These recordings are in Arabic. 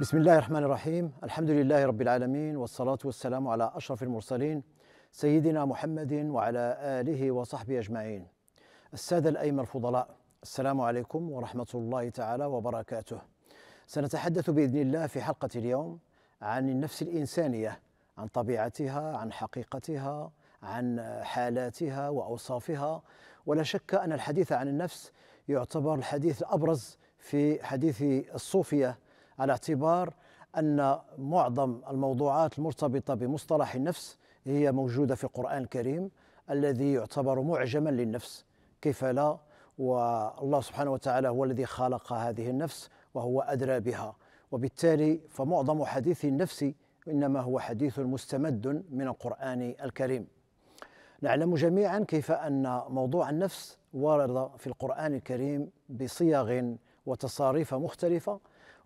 بسم الله الرحمن الرحيم الحمد لله رب العالمين والصلاة والسلام على أشرف المرسلين سيدنا محمد وعلى آله وصحبه أجمعين السادة الأئمة الفضلاء السلام عليكم ورحمة الله تعالى وبركاته سنتحدث بإذن الله في حلقة اليوم عن النفس الإنسانية عن طبيعتها عن حقيقتها عن حالاتها وأوصافها ولا شك أن الحديث عن النفس يعتبر الحديث الأبرز في حديث الصوفية على اعتبار أن معظم الموضوعات المرتبطة بمصطلح النفس هي موجودة في القرآن الكريم الذي يعتبر معجما للنفس كيف لا والله سبحانه وتعالى هو الذي خلق هذه النفس وهو أدرى بها وبالتالي فمعظم حديث النفس إنما هو حديث مستمد من القرآن الكريم نعلم جميعا كيف أن موضوع النفس ورد في القرآن الكريم بصيغ وتصاريف مختلفة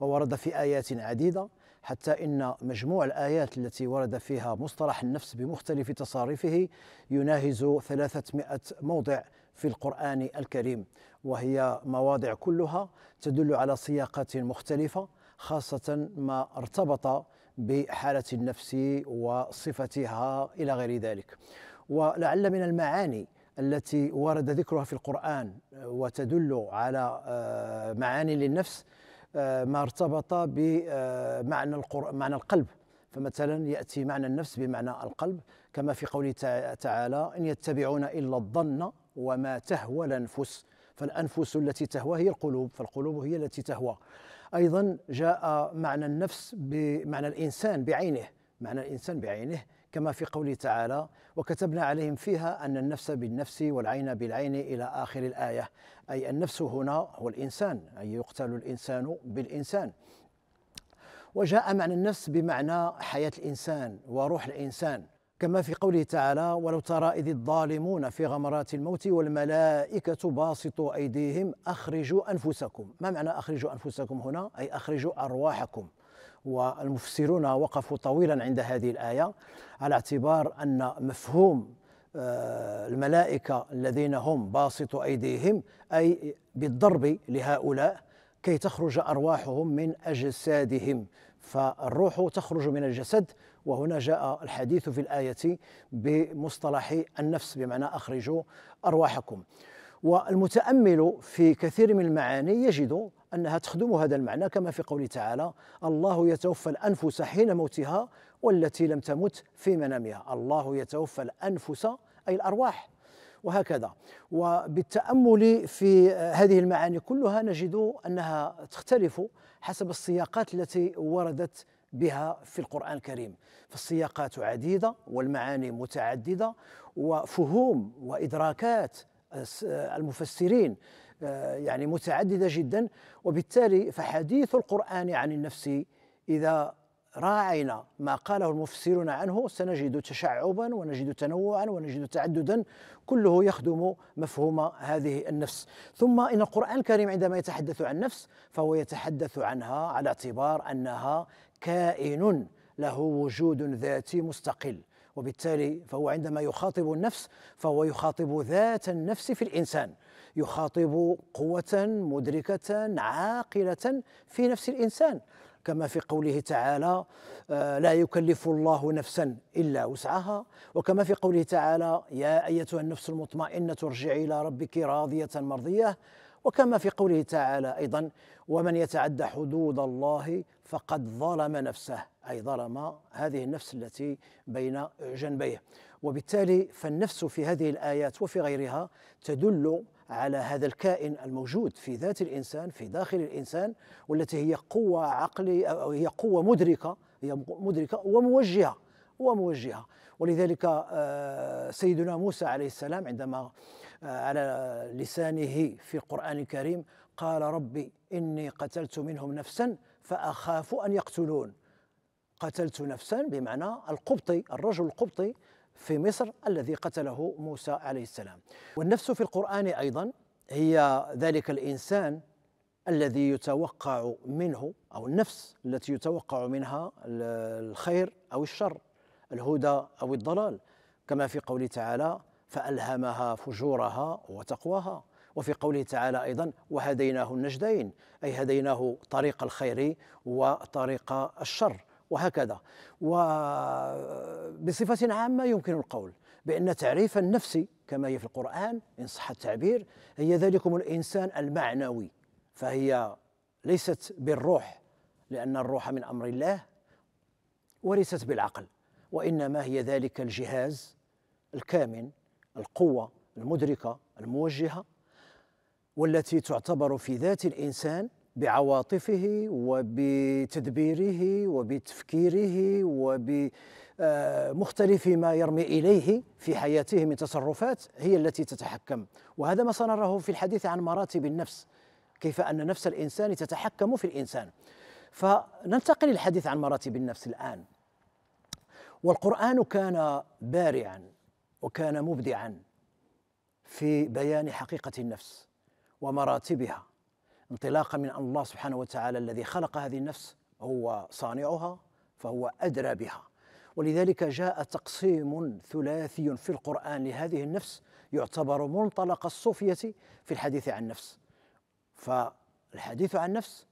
وورد في آيات عديدة حتى إن مجموع الآيات التي ورد فيها مصطلح النفس بمختلف تصاريفه يناهز 300 موضع في القرآن الكريم وهي مواضع كلها تدل على سياقات مختلفة خاصة ما ارتبط بحالة النفس وصفتها إلى غير ذلك ولعل من المعاني التي ورد ذكرها في القرآن وتدل على آه، معاني للنفس آه، ما ارتبط بمعنى آه، معنى القلب فمثلا ياتي معنى النفس بمعنى القلب كما في قوله تعالى ان يتبعون الا الظن وما تهوى الانفس فالانفس التي تهوى هي القلوب فالقلوب هي التي تهوى ايضا جاء معنى النفس بمعنى الانسان بعينه معنى الانسان بعينه كما في قوله تعالى وكتبنا عليهم فيها أن النفس بالنفس والعين بالعين إلى آخر الآية أي النفس هنا هو الإنسان أي يقتل الإنسان بالإنسان وجاء معنى النفس بمعنى حياة الإنسان وروح الإنسان كما في قوله تعالى ولو ترى إذ الظالمون في غمرات الموت والملائكة باسطوا أيديهم أخرجوا أنفسكم ما معنى أخرجوا أنفسكم هنا أي أخرجوا أرواحكم والمفسرون وقفوا طويلا عند هذه الآية على اعتبار أن مفهوم آه، الملائكة الذين هم باسط أيديهم أي بالضرب لهؤلاء كي تخرج أرواحهم من أجسادهم فالروح تخرج من الجسد وهنا جاء الحديث في الآية بمصطلح النفس بمعنى أخرجوا أرواحكم والمتأمل في كثير من المعاني يجد أنها تخدم هذا المعنى كما في قوله تعالى الله يتوفى الأنفس حين موتها والتي لم تمت في منامها الله يتوفى الأنفس أي الأرواح وهكذا وبالتأمل في هذه المعاني كلها نجد أنها تختلف حسب السياقات التي وردت بها في القرآن الكريم فالسياقات عديدة والمعاني متعددة وفهوم وإدراكات المفسرين آه، يعني متعددة جدا وبالتالي فحديث القرآن عن النفس إذا راعينا ما قاله المفسرون عنه سنجد تشعبا ونجد تنوعا ونجد تعددا كله يخدم مفهوم هذه النفس ثم ان القران الكريم عندما يتحدث عن نفس فهو يتحدث عنها على اعتبار انها كائن له وجود ذاتي مستقل وبالتالي فهو عندما يخاطب النفس فهو يخاطب ذات النفس في الانسان يخاطب قوه مدركه عاقله في نفس الانسان كما في قوله تعالى آه، لا يكلف الله نفسا الا وسعها وكما في قوله تعالى يا ايتها النفس المطمئنه ارجعي الى ربك راضيه مرضيه وكما في قوله تعالى ايضا ومن يتعدى حدود الله فقد ظلم نفسه اي ظلم هذه النفس التي بين جنبيه وبالتالي فالنفس في هذه الايات وفي غيرها تدل على هذا الكائن الموجود في ذات الانسان في داخل الانسان والتي هي قوه عقلي او هي قوه مدركه هي مدركه وموجهه وموجهه ولذلك آه، سيدنا موسى عليه السلام عندما على لسانه في القرآن الكريم قال ربي إني قتلت منهم نفسا فأخاف أن يقتلون قتلت نفسا بمعنى القبطي الرجل القبطي في مصر الذي قتله موسى عليه السلام والنفس في القرآن أيضا هي ذلك الإنسان الذي يتوقع منه أو النفس التي يتوقع منها الخير أو الشر الهدى أو الضلال كما في قوله تعالى فألهمها فجورها وتقواها وفي قوله تعالى أيضا وهديناه النجدين أي هديناه طريق الخير وطريق الشر وهكذا وبصفة عامة يمكن القول بأن تعريف النفس كما هي في القرآن إن صح التعبير هي ذلكم الإنسان المعنوي فهي ليست بالروح لأن الروح من أمر الله وليست بالعقل وإنما هي ذلك الجهاز الكامن القوة المدركة الموجهة والتي تعتبر في ذات الإنسان بعواطفه وبتدبيره وبتفكيره وبمختلف ما يرمي إليه في حياته من تصرفات هي التي تتحكم وهذا ما سنراه في الحديث عن مراتب النفس كيف أن نفس الإنسان تتحكم في الإنسان فننتقل للحديث عن مراتب النفس الآن والقرآن كان بارعا وكان مبدعا في بيان حقيقة النفس ومراتبها انطلاقا من أن الله سبحانه وتعالى الذي خلق هذه النفس هو صانعها فهو أدرى بها ولذلك جاء تقسيم ثلاثي في القرآن لهذه النفس يعتبر منطلق الصوفية في الحديث عن النفس فالحديث عن النفس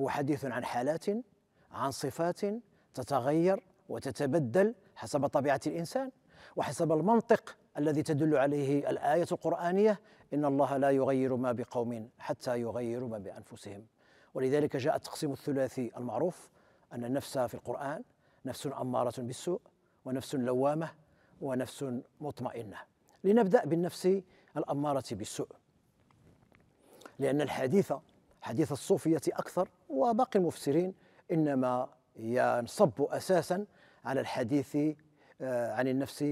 هو حديث عن حالات عن صفات تتغير وتتبدل حسب طبيعة الإنسان وحسب المنطق الذي تدل عليه الآية القرآنية إن الله لا يغير ما بقوم حتى يغيروا ما بأنفسهم ولذلك جاء التقسيم الثلاثي المعروف أن النفس في القرآن نفس أمارة بالسوء ونفس لوامة ونفس مطمئنة لنبدأ بالنفس الأمارة بالسوء لأن الحديث حديث الصوفية أكثر وباقي المفسرين إنما ينصب أساسا على الحديث آه، عن النفس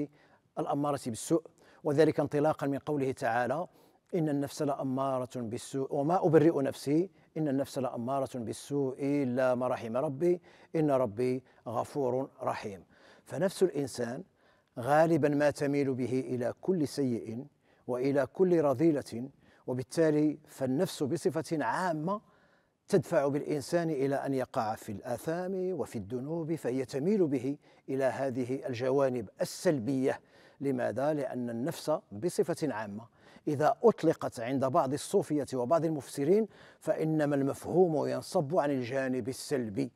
الأمارة بالسوء وذلك انطلاقا من قوله تعالى إن النفس لأمارة بالسوء وما أبرئ نفسي إن النفس لأمارة بالسوء إلا ما رحم ربي إن ربي غفور رحيم فنفس الإنسان غالبا ما تميل به إلى كل سيء وإلى كل رذيلة وبالتالي فالنفس بصفة عامة تدفع بالإنسان إلى أن يقع في الآثام وفي الذنوب فهي تميل به إلى هذه الجوانب السلبية لماذا؟ لأن النفس بصفة عامة إذا أطلقت عند بعض الصوفية وبعض المفسرين فإنما المفهوم ينصب عن الجانب السلبي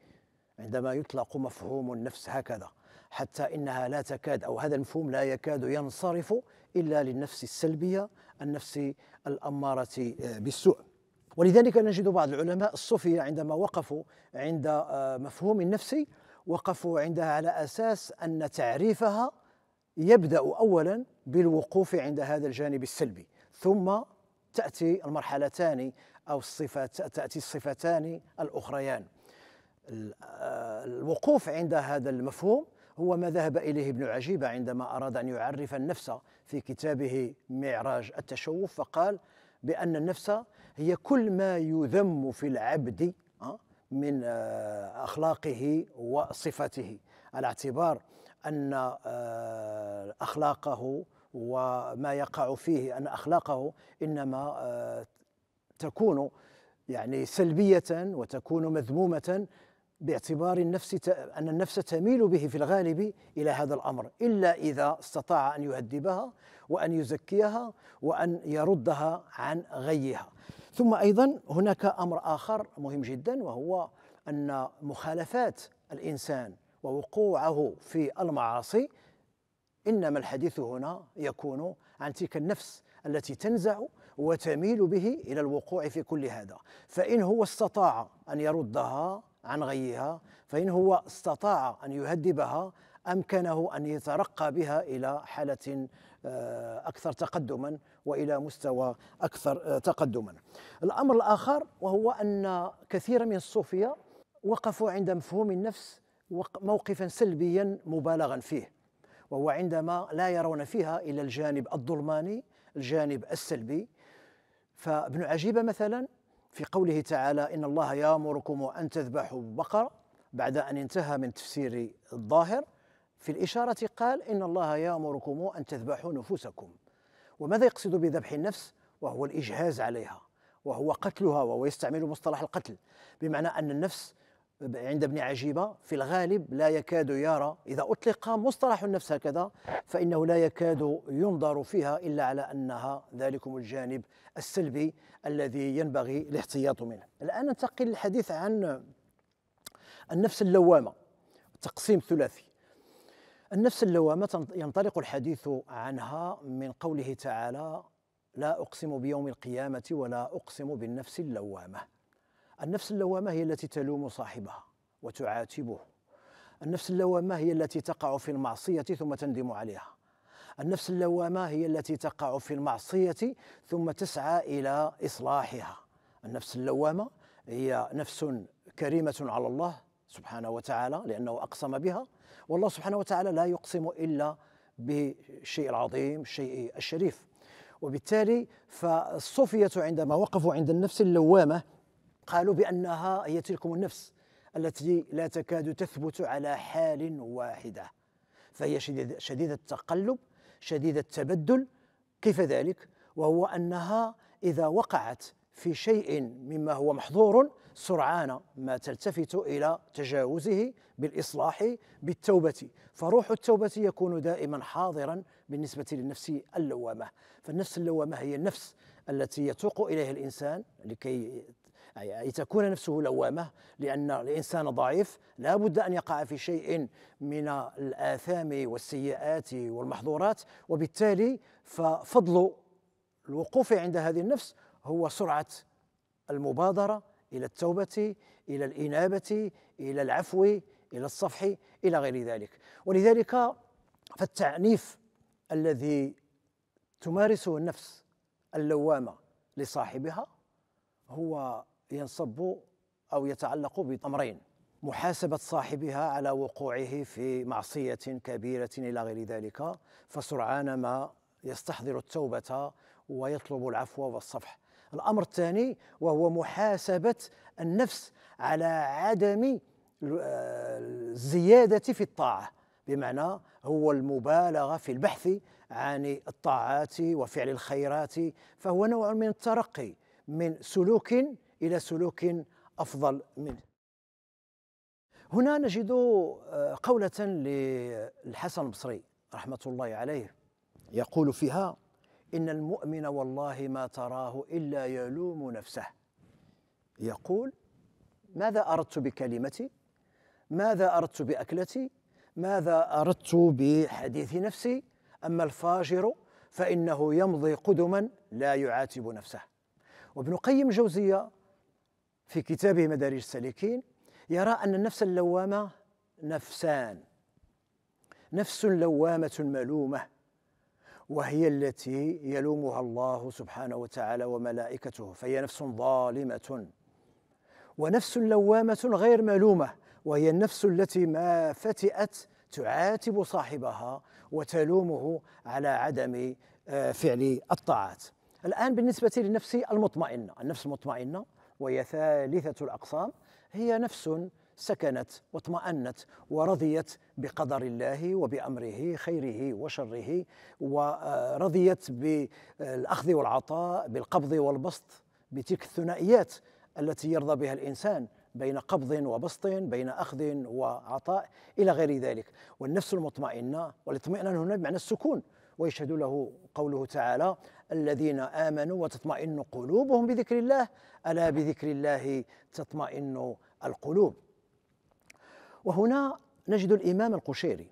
عندما يطلق مفهوم النفس هكذا حتى إنها لا تكاد أو هذا المفهوم لا يكاد ينصرف إلا للنفس السلبية النفس الأمارة بالسوء ولذلك نجد بعض العلماء الصوفية عندما وقفوا عند آه، مفهوم النفسي وقفوا عندها على أساس أن تعريفها يبدأ أولا بالوقوف عند هذا الجانب السلبي ثم تأتي المرحلتان أو الصفات تأتي الصفتان الأخريان آه، الوقوف عند هذا المفهوم هو ما ذهب إليه ابن عجيبة عندما أراد أن يعرف النفس في كتابه معراج التشوف فقال بأن النفس هي كل ما يذم في العبد آه، من آه، اخلاقه وصفته على اعتبار ان آه، اخلاقه وما يقع فيه ان اخلاقه انما تكون يعني سلبيه وتكون مذمومه باعتبار النفس ان النفس تميل به في الغالب الى هذا الامر الا اذا استطاع ان يهذبها وان يزكيها وان يردها عن غيها ثم ايضا هناك امر اخر مهم جدا وهو ان مخالفات الانسان ووقوعه في المعاصي انما الحديث هنا يكون عن تلك النفس التي تنزع وتميل به الى الوقوع في كل هذا فان هو استطاع ان يردها عن غيها فان هو استطاع ان يهذبها امكنه ان يترقى بها الى حاله آه، اكثر تقدما والى مستوى اكثر آه، تقدما. الامر الاخر وهو ان كثيرا من الصوفيه وقفوا عند مفهوم النفس موقفا سلبيا مبالغا فيه وهو عندما لا يرون فيها الا الجانب الظلماني الجانب السلبي فابن عجيبه مثلا في قوله تعالى ان الله يامركم ان تذبحوا بقره بعد ان انتهى من تفسير الظاهر في الإشارة قال إن الله يأمركم أن تذبحوا نفوسكم وماذا يقصد بذبح النفس وهو الإجهاز عليها وهو قتلها وهو يستعمل مصطلح القتل بمعنى أن النفس عند ابن عجيبة في الغالب لا يكاد يرى إذا أطلق مصطلح النفس هكذا فإنه لا يكاد ينظر فيها إلا على أنها ذلكم الجانب السلبي الذي ينبغي الاحتياط منه الآن ننتقل للحديث عن النفس اللوامة تقسيم ثلاثي النفس اللوامة ينطلق الحديث عنها من قوله تعالى لا أقسم بيوم القيامة ولا أقسم بالنفس اللوامة النفس اللوامة هي التي تلوم صاحبها وتعاتبه النفس اللوامة هي التي تقع في المعصية ثم تندم عليها النفس اللوامة هي التي تقع في المعصية ثم تسعى إلى إصلاحها النفس اللوامة هي نفس كريمة على الله سبحانه وتعالى لأنه أقسم بها والله سبحانه وتعالى لا يقسم إلا بالشيء العظيم الشيء الشريف وبالتالي فالصوفية عندما وقفوا عند النفس اللوامة قالوا بأنها هي تلكم النفس التي لا تكاد تثبت على حال واحدة فهي شديدة التقلب شديدة التبدل كيف ذلك؟ وهو أنها إذا وقعت في شيء مما هو محظور سرعان ما تلتفت الى تجاوزه بالاصلاح بالتوبه فروح التوبه يكون دائما حاضرا بالنسبه للنفس اللوامه فالنفس اللوامه هي النفس التي يتوق اليها الانسان لكي أي تكون نفسه لوامة لأن الإنسان ضعيف لا بد أن يقع في شيء من الآثام والسيئات والمحظورات وبالتالي ففضل الوقوف عند هذه النفس هو سرعه المبادره الى التوبه الى الانابه الى العفو الى الصفح الى غير ذلك ولذلك فالتعنيف الذي تمارسه النفس اللوامه لصاحبها هو ينصب او يتعلق بامرين محاسبه صاحبها على وقوعه في معصيه كبيره الى غير ذلك فسرعان ما يستحضر التوبه ويطلب العفو والصفح الأمر الثاني وهو محاسبة النفس على عدم الزيادة في الطاعة بمعنى هو المبالغة في البحث عن الطاعات وفعل الخيرات فهو نوع من الترقي من سلوك إلى سلوك أفضل منه هنا نجد آه، قولة للحسن البصري رحمة الله عليه يقول فيها إن المؤمن والله ما تراه إلا يلوم نفسه يقول ماذا أردت بكلمتي ماذا أردت بأكلتي ماذا أردت بحديث نفسي أما الفاجر فإنه يمضي قدما لا يعاتب نفسه وابن قيم جوزية في كتابه مدارج السالكين يرى أن النفس اللوامة نفسان نفس لوامة ملومة وهي التي يلومها الله سبحانه وتعالى وملائكته فهي نفس ظالمه ونفس لوامه غير ملومه وهي النفس التي ما فتئت تعاتب صاحبها وتلومه على عدم آه، فعل الطاعات الآن بالنسبة للنفس المطمئنة النفس المطمئنة وهي ثالثة الأقسام هي نفس سكنت واطمأنت ورضيت بقدر الله وبأمره خيره وشره ورضيت بالأخذ والعطاء بالقبض والبسط بتلك الثنائيات التي يرضى بها الإنسان بين قبض وبسط بين أخذ وعطاء إلى غير ذلك والنفس المطمئنة والاطمئنان هنا بمعنى السكون ويشهد له قوله تعالى الذين آمنوا وتطمئن قلوبهم بذكر الله ألا بذكر الله تطمئن القلوب وهنا نجد الإمام القشيري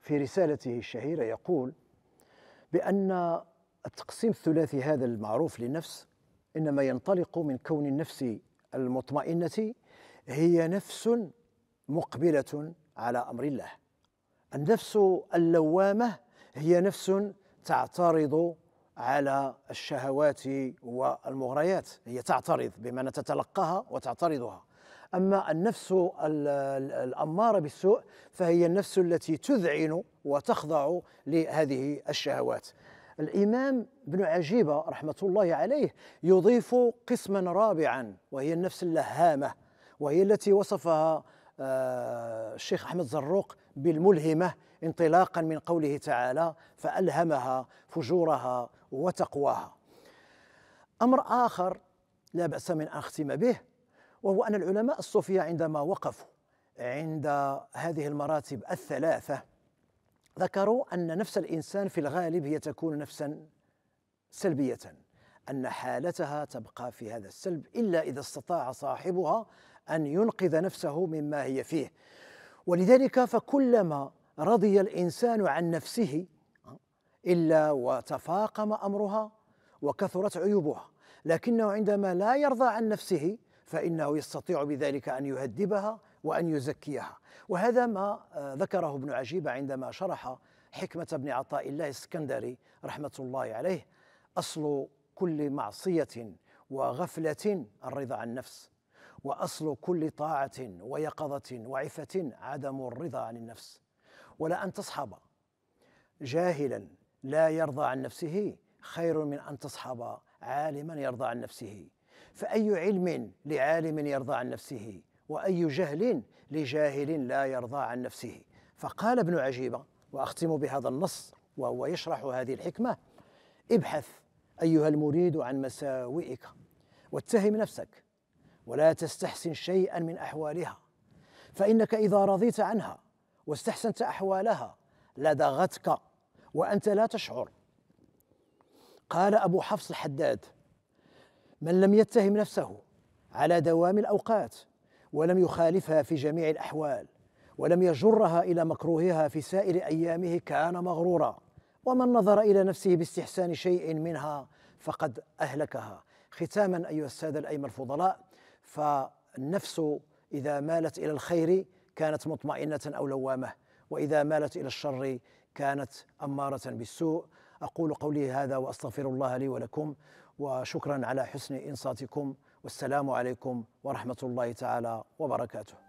في رسالته الشهيرة يقول بأن التقسيم الثلاثي هذا المعروف للنفس إنما ينطلق من كون النفس المطمئنة هي نفس مقبلة على أمر الله النفس اللوامة هي نفس تعترض على الشهوات والمغريات هي تعترض بمعنى تتلقاها وتعترضها أما النفس الأمارة بالسوء فهي النفس التي تذعن وتخضع لهذه الشهوات الإمام ابن عجيبة رحمة الله عليه يضيف قسما رابعا وهي النفس اللهامة وهي التي وصفها آه، الشيخ أحمد زروق بالملهمة انطلاقا من قوله تعالى فألهمها فجورها وتقواها أمر آخر لا بأس من أن أختم به وهو أن العلماء الصوفية عندما وقفوا عند هذه المراتب الثلاثة ذكروا أن نفس الإنسان في الغالب هي تكون نفسا سلبية أن حالتها تبقى في هذا السلب إلا إذا استطاع صاحبها أن ينقذ نفسه مما هي فيه ولذلك فكلما رضي الإنسان عن نفسه إلا وتفاقم أمرها وكثرت عيوبها لكنه عندما لا يرضى عن نفسه فإنه يستطيع بذلك أن يهذبها وأن يزكيها وهذا ما آه، ذكره ابن عجيب عندما شرح حكمة ابن عطاء الله السكندري رحمة الله عليه أصل كل معصية وغفلة الرضا عن النفس وأصل كل طاعة ويقظة وعفة عدم الرضا عن النفس ولا أن تصحب جاهلا لا يرضى عن نفسه خير من أن تصحب عالما يرضى عن نفسه فأي علم لعالم يرضى عن نفسه وأي جهل لجاهل لا يرضى عن نفسه فقال ابن عجيبة وأختم بهذا النص وهو يشرح هذه الحكمة ابحث أيها المريد عن مساوئك واتهم نفسك ولا تستحسن شيئا من أحوالها فإنك إذا رضيت عنها واستحسنت أحوالها لدغتك وأنت لا تشعر قال أبو حفص الحداد من لم يتهم نفسه على دوام الاوقات ولم يخالفها في جميع الاحوال ولم يجرها الى مكروهها في سائر ايامه كان مغرورا ومن نظر الى نفسه باستحسان شيء منها فقد اهلكها ختاما ايها الساده الائمه الفضلاء فالنفس اذا مالت الى الخير كانت مطمئنه او لوامه واذا مالت الى الشر كانت اماره بالسوء اقول قولي هذا واستغفر الله لي ولكم وشكرا على حسن إنصاتكم والسلام عليكم ورحمة الله تعالى وبركاته